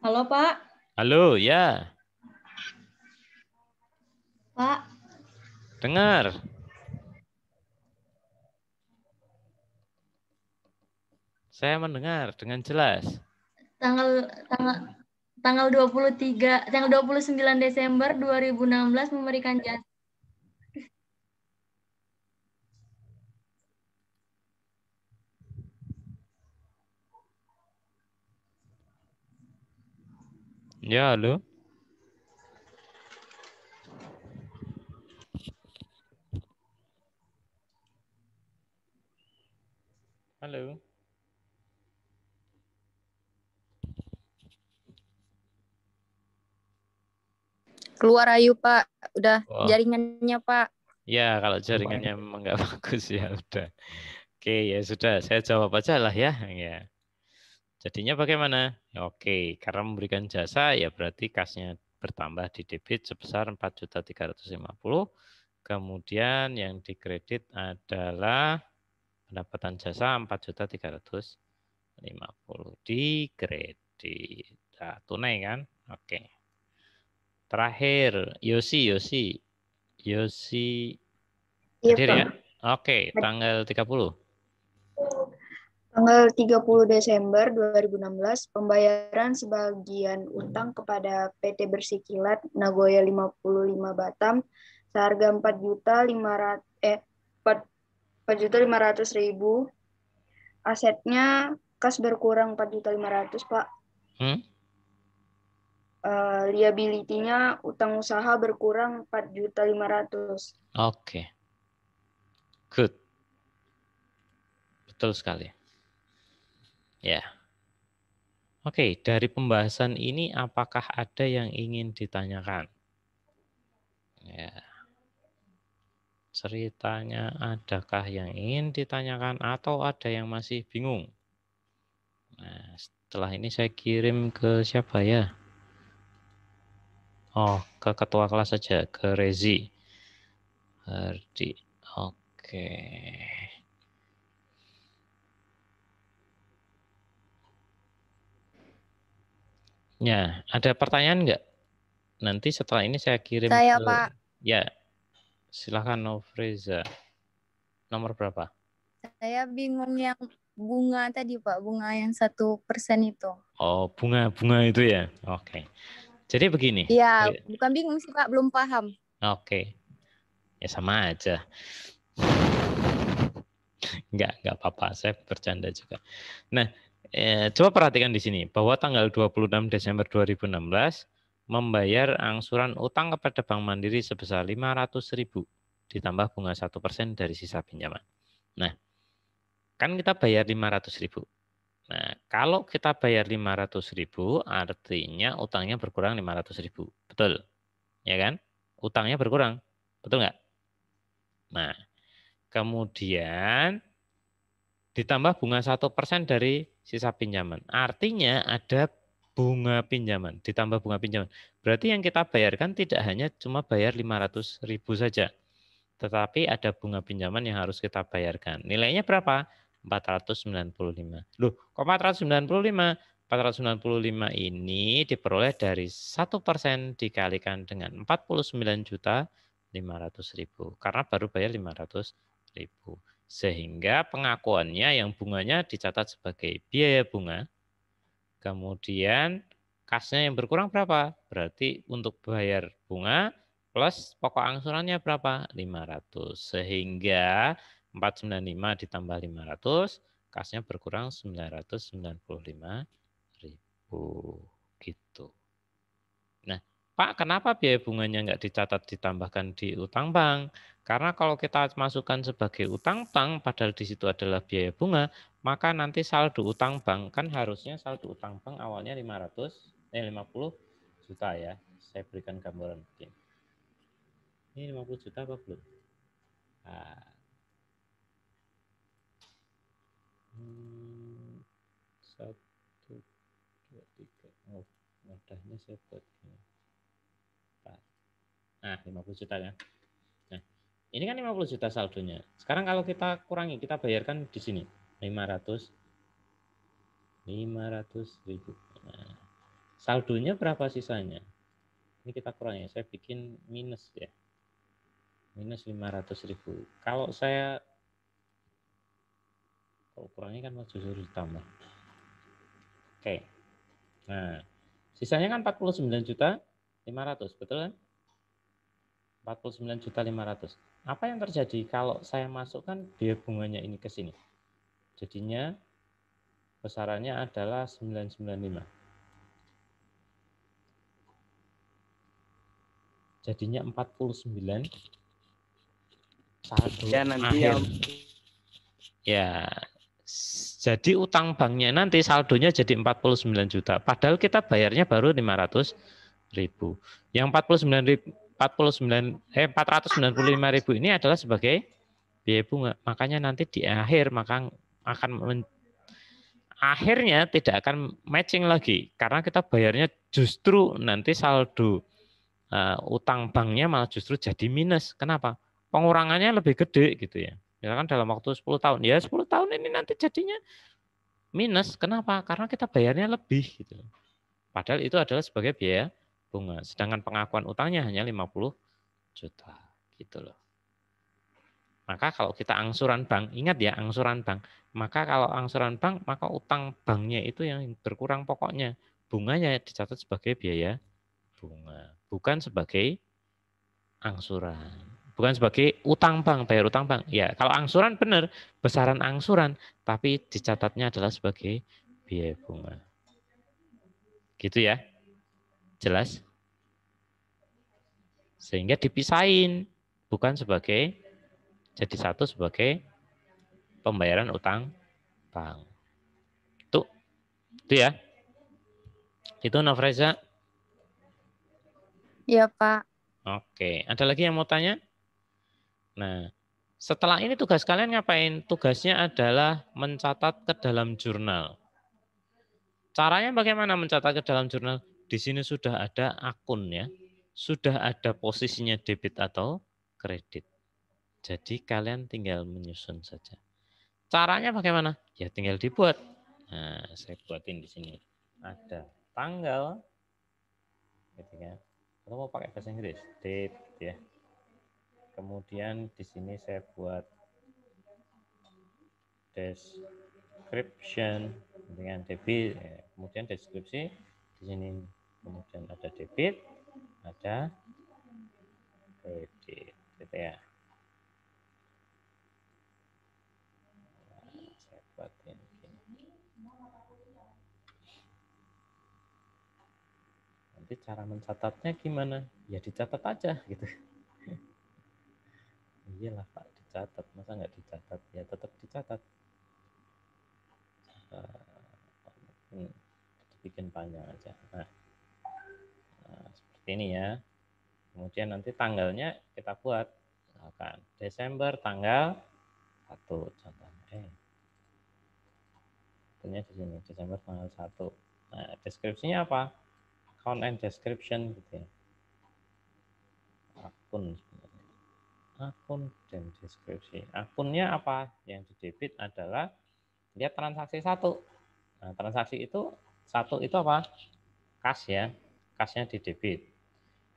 Halo, Pak. Halo, ya. Pak. Dengar. Saya mendengar dengan jelas. Tanggal tanggal tanggal 23 tanggal 29 Desember 2016 memberikan jasa Ya, halo. Halo. Keluar ayu, Pak. Udah oh. jaringannya, Pak. Ya, kalau jaringannya nggak (laughs) bagus ya udah. Oke, ya sudah. Saya jawab aja lah ya. Ya. Jadinya bagaimana? Ya, oke, karena memberikan jasa ya berarti kasnya bertambah di debit sebesar 4.350. Kemudian yang dikredit adalah pendapatan jasa 4.350 dikredit. Nah, tunai kan? Oke. Terakhir, Yosi, Yosi. Yosi. Iya, hadir ya? Oke, tanggal 30. Tanggal 30 Desember 2016, pembayaran sebagian utang kepada PT Bersikilat Nagoya 55 Batam seharga 4 juta 500 eh 4 juta 500 ribu. Asetnya kas berkurang 4 juta 500, Pak. Hmm? Uh, liability-nya utang usaha berkurang 4 juta 500. Oke. Okay. Good. Betul sekali. Ya. Oke, dari pembahasan ini apakah ada yang ingin ditanyakan? Ya. Ceritanya adakah yang ingin ditanyakan atau ada yang masih bingung? Nah, setelah ini saya kirim ke siapa ya? Oh, ke ketua kelas saja, ke Rezi. Hardi. Oke. Ya, ada pertanyaan nggak? Nanti setelah ini saya kirim saya, ke... Pak. Ya, silahkan Novreza. Nomor berapa? Saya bingung yang bunga tadi Pak, bunga yang satu persen itu. Oh, bunga bunga itu ya? Oke. Okay. Jadi begini. ya, bukan bingung sih Pak, belum paham. Oke. Okay. Ya sama aja. Enggak, enggak apa-apa, saya bercanda juga. Nah, Eh, coba perhatikan di sini bahwa tanggal 26 Desember 2016 membayar angsuran utang kepada Bank Mandiri sebesar 500.000 ditambah bunga 1% dari sisa pinjaman. Nah, kan kita bayar 500.000. Nah, kalau kita bayar 500.000 artinya utangnya berkurang 500.000. Betul. Ya kan? Utangnya berkurang. Betul nggak? Nah, kemudian ditambah bunga 1% dari sisa pinjaman. Artinya ada bunga pinjaman, ditambah bunga pinjaman. Berarti yang kita bayarkan tidak hanya cuma bayar 500 ribu saja, tetapi ada bunga pinjaman yang harus kita bayarkan. Nilainya berapa? 495. Loh, kok 495? 495 ini diperoleh dari 1% dikalikan dengan 49 juta ratus ribu. Karena baru bayar ratus ribu. Sehingga pengakuannya yang bunganya dicatat sebagai biaya bunga. Kemudian kasnya yang berkurang berapa? Berarti untuk bayar bunga plus pokok angsurannya berapa? 500. Sehingga 495 ditambah 500, kasnya berkurang 995 ribu. Gitu. Nah, Pak, kenapa biaya bunganya nggak dicatat ditambahkan di utang bank? Karena kalau kita masukkan sebagai utang bank, padahal di situ adalah biaya bunga, maka nanti saldo utang bank kan harusnya saldo utang bank awalnya 500 eh 50 juta ya. Saya berikan gambaran begini. Ini 50 juta apa belum? Nah. Hmm, satu, dua, tiga. Oh, wadahnya saya buat ini. Nah, 50 juta ya. Ini kan 50 juta saldonya. Sekarang kalau kita kurangi, kita bayarkan di sini 500 500 ribu. Nah, saldonya berapa sisanya? Ini kita kurangi. Saya bikin minus ya. Minus 500 ribu. Kalau saya kalau kurangi kan justru ditambah. Oke. Nah, sisanya kan 49 juta 500, betul kan? 49 juta 500. Apa yang terjadi kalau saya masukkan biaya bunganya ini ke sini? Jadinya besarannya adalah 995. Jadinya 49 saldo ya, nanti akhir. Yang... Ya. Jadi utang banknya nanti saldonya jadi 49 juta. Padahal kita bayarnya baru 500 ribu. Yang 49 ribu, 49 eh 495 ribu ini adalah sebagai biaya bunga. Makanya nanti di akhir maka akan men, akhirnya tidak akan matching lagi karena kita bayarnya justru nanti saldo uh, utang banknya malah justru jadi minus. Kenapa? Pengurangannya lebih gede gitu ya. Misalkan dalam waktu 10 tahun. Ya 10 tahun ini nanti jadinya minus. Kenapa? Karena kita bayarnya lebih gitu. Padahal itu adalah sebagai biaya bunga. Sedangkan pengakuan utangnya hanya 50 juta gitu loh. Maka kalau kita angsuran bank, ingat ya angsuran bank. Maka kalau angsuran bank, maka utang banknya itu yang berkurang pokoknya. Bunganya dicatat sebagai biaya bunga, bukan sebagai angsuran. Bukan sebagai utang bank, bayar utang bank. Ya, kalau angsuran benar, besaran angsuran, tapi dicatatnya adalah sebagai biaya bunga. Gitu ya. Jelas? Sehingga dipisahin, bukan sebagai jadi satu sebagai pembayaran utang bank. Itu itu ya. Itu Nafreza Ya Pak. Oke, ada lagi yang mau tanya? Nah, setelah ini tugas kalian ngapain? Tugasnya adalah mencatat ke dalam jurnal. Caranya bagaimana mencatat ke dalam jurnal? di sini sudah ada akun ya, sudah ada posisinya debit atau kredit. Jadi kalian tinggal menyusun saja. Caranya bagaimana? Ya tinggal dibuat. Nah, saya buatin di sini. Ada tanggal, gitu ya. Kalau mau pakai bahasa Inggris, date ya. Kemudian di sini saya buat description dengan gitu debit, eh, kemudian deskripsi di sini kemudian ada debit, ada kredit, gitu ya. Saya buatin gini. Nanti cara mencatatnya gimana? Ya dicatat aja, gitu. (laughs) Iyalah Pak, dicatat. Masa nggak dicatat? Ya tetap dicatat. Eh, hmm, bikin panjang aja. Nah, seperti ini ya. Kemudian nanti tanggalnya kita buat misalkan Desember tanggal 1 contohnya. Eh. Tentunya di sini Desember tanggal 1. Nah, deskripsinya apa? Account and description gitu ya. Akun sebenarnya. Akun dan deskripsi. Akunnya apa? Yang di debit adalah dia transaksi satu. Nah, transaksi itu satu itu apa? Kas ya. Kasnya di debit.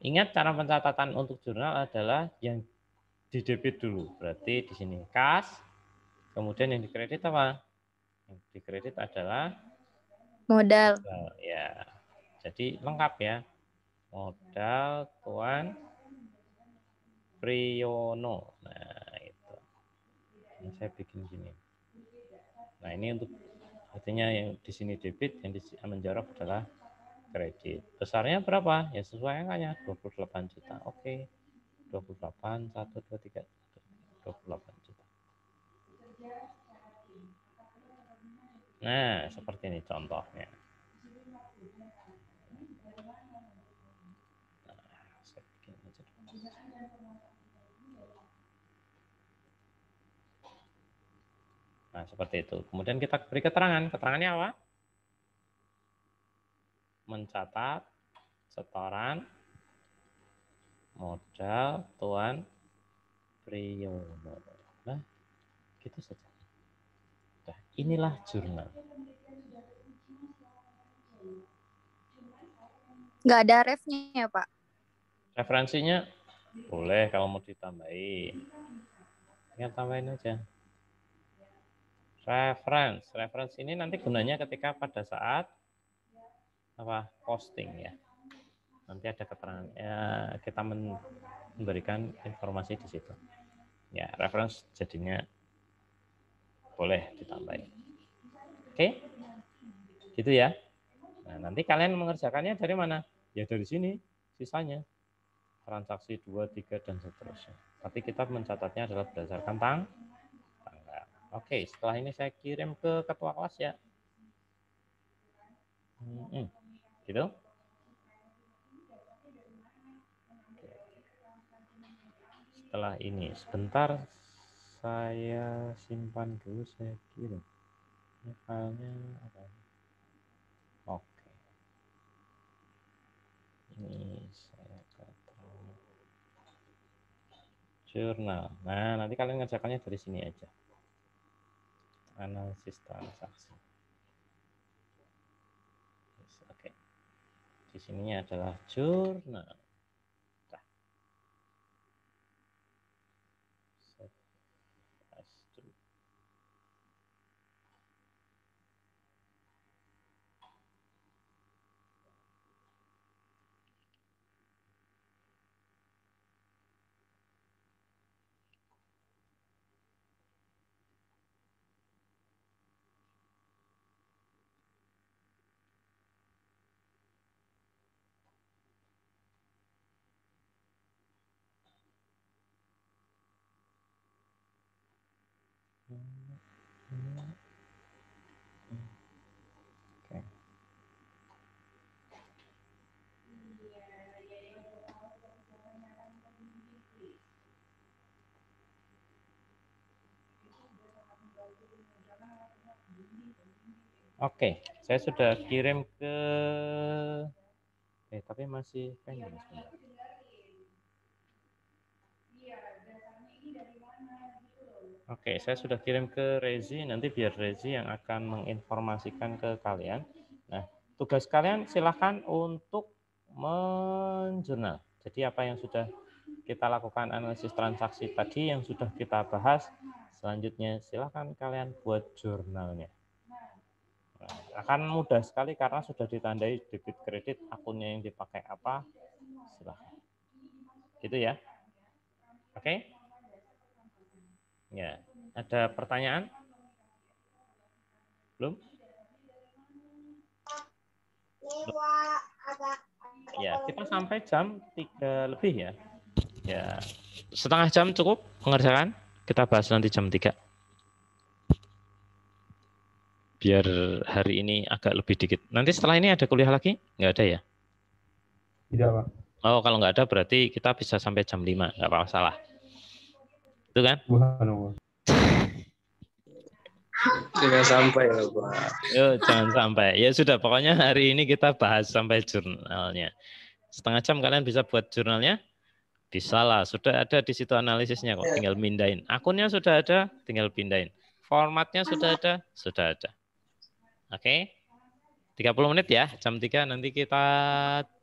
Ingat cara pencatatan untuk jurnal adalah yang di debit dulu. Berarti di sini kas, kemudian yang dikredit apa? Yang dikredit adalah modal. modal. Ya. Jadi lengkap ya. Modal Tuan Priyono. Nah, itu. Ini saya bikin gini. Nah, ini untuk artinya yang di sini debit, yang di Amanjorok adalah kredit. Besarnya berapa? Ya sesuai angkanya 28 juta. Oke. 28 1 2 3 28 juta. Nah, seperti ini contohnya. Nah, seperti itu. Kemudian kita beri keterangan. Keterangannya apa? mencatat setoran modal Tuan Priyono. Nah, gitu saja. Nah, inilah jurnal. Nggak ada refnya ya, Pak? Referensinya boleh kalau mau ditambahi. Ya, tambahin aja. Reference. Reference ini nanti gunanya ketika pada saat apa posting ya nanti ada keterangan ya, kita memberikan informasi di situ ya reference jadinya boleh ditambahin oke gitu ya nah nanti kalian mengerjakannya dari mana ya dari sini sisanya transaksi 2, 3, dan seterusnya. Tapi kita mencatatnya adalah berdasarkan tang tanggal. Oke, setelah ini saya kirim ke ketua kelas ya. Hmm. hmm. Gitu? Setelah ini, sebentar saya simpan dulu, saya kirim. Ini filenya apa? Oke. Ini saya ke jurnal. Nah, nanti kalian ngerjakannya dari sini aja. Analisis transaksi. di sininya adalah jurnal Oke, okay, saya sudah kirim ke eh tapi masih sebenarnya. Oke, saya sudah kirim ke Rezi, nanti biar Rezi yang akan menginformasikan ke kalian. Nah, tugas kalian silahkan untuk menjurnal. Jadi apa yang sudah kita lakukan analisis transaksi tadi yang sudah kita bahas, selanjutnya silahkan kalian buat jurnalnya. Nah, akan mudah sekali karena sudah ditandai debit kredit akunnya yang dipakai apa, silahkan. Gitu ya. Oke. Okay? Ya, ada pertanyaan? Belum? Iya, ya, kita sampai jam tiga lebih ya. Ya, setengah jam cukup pengerjaan. Kita bahas nanti jam tiga. Biar hari ini agak lebih dikit. Nanti setelah ini ada kuliah lagi? Enggak ada ya? Tidak, Pak. Oh, kalau enggak ada berarti kita bisa sampai jam 5. Enggak apa-apa, salah. Itu kan? jangan sampai ya, Pak. Yo, jangan sampai. Ya sudah, pokoknya hari ini kita bahas sampai jurnalnya. Setengah jam kalian bisa buat jurnalnya? Bisa lah, sudah ada di situ analisisnya kok, ya. tinggal pindahin. Akunnya sudah ada, tinggal pindahin. Formatnya sudah ada, sudah ada. Oke. Okay? 30 menit ya, jam 3 nanti kita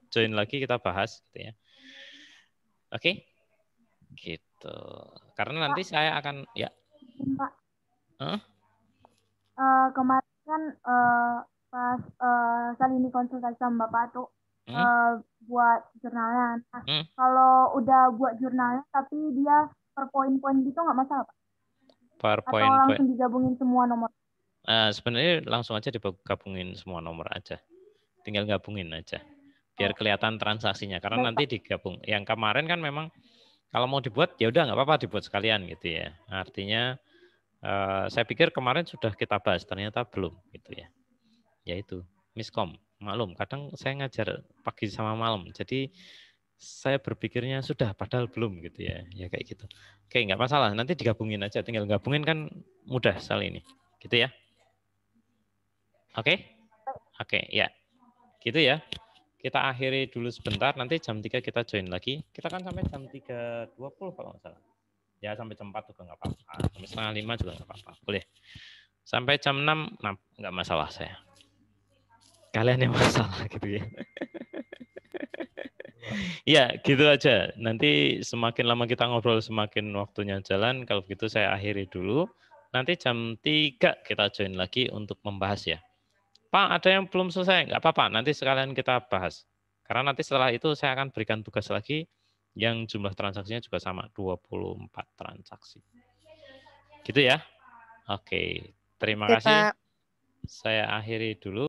join lagi kita bahas gitu ya. Oke. Okay? Gitu. Gitu. Karena nanti Pak. saya akan ya. Pak. Huh? Uh, eh, kemarin kan uh, pas uh, eh, kali ini konsultasi sama Bapak tuh hmm? buat jurnalnya. Nah, hmm? Kalau udah buat jurnalnya tapi dia per poin-poin gitu nggak masalah Pak? Per poin Atau langsung digabungin semua nomor? Uh, sebenarnya langsung aja digabungin semua nomor aja. Tinggal gabungin aja biar oh. kelihatan transaksinya karena Baik, nanti digabung. Yang kemarin kan memang kalau mau dibuat ya udah nggak apa-apa dibuat sekalian gitu ya. Artinya eh, saya pikir kemarin sudah kita bahas ternyata belum gitu ya. Yaitu miskom. Malum, kadang saya ngajar pagi sama malam. Jadi saya berpikirnya sudah padahal belum gitu ya. Ya kayak gitu. Oke, nggak masalah. Nanti digabungin aja. Tinggal gabungin kan mudah sekali ini. Gitu ya. Oke? Oke, ya. Gitu ya. Kita akhiri dulu sebentar, nanti jam 3 kita join lagi. Kita kan sampai jam 3.20 kalau nggak salah. Ya sampai jam 4 juga nggak apa-apa, sampai setengah 5 juga nggak apa-apa, boleh. Sampai jam 6 nah, nggak masalah saya. Kalian yang masalah gitu ya. (laughs) Iya, gitu aja. Nanti semakin lama kita ngobrol, semakin waktunya jalan. Kalau begitu saya akhiri dulu. Nanti jam 3 kita join lagi untuk membahas ya. Pak, ada yang belum selesai. Enggak apa-apa, nanti sekalian kita bahas. Karena nanti setelah itu saya akan berikan tugas lagi yang jumlah transaksinya juga sama, 24 transaksi. Gitu ya? Oke, terima kita... kasih. Saya akhiri dulu.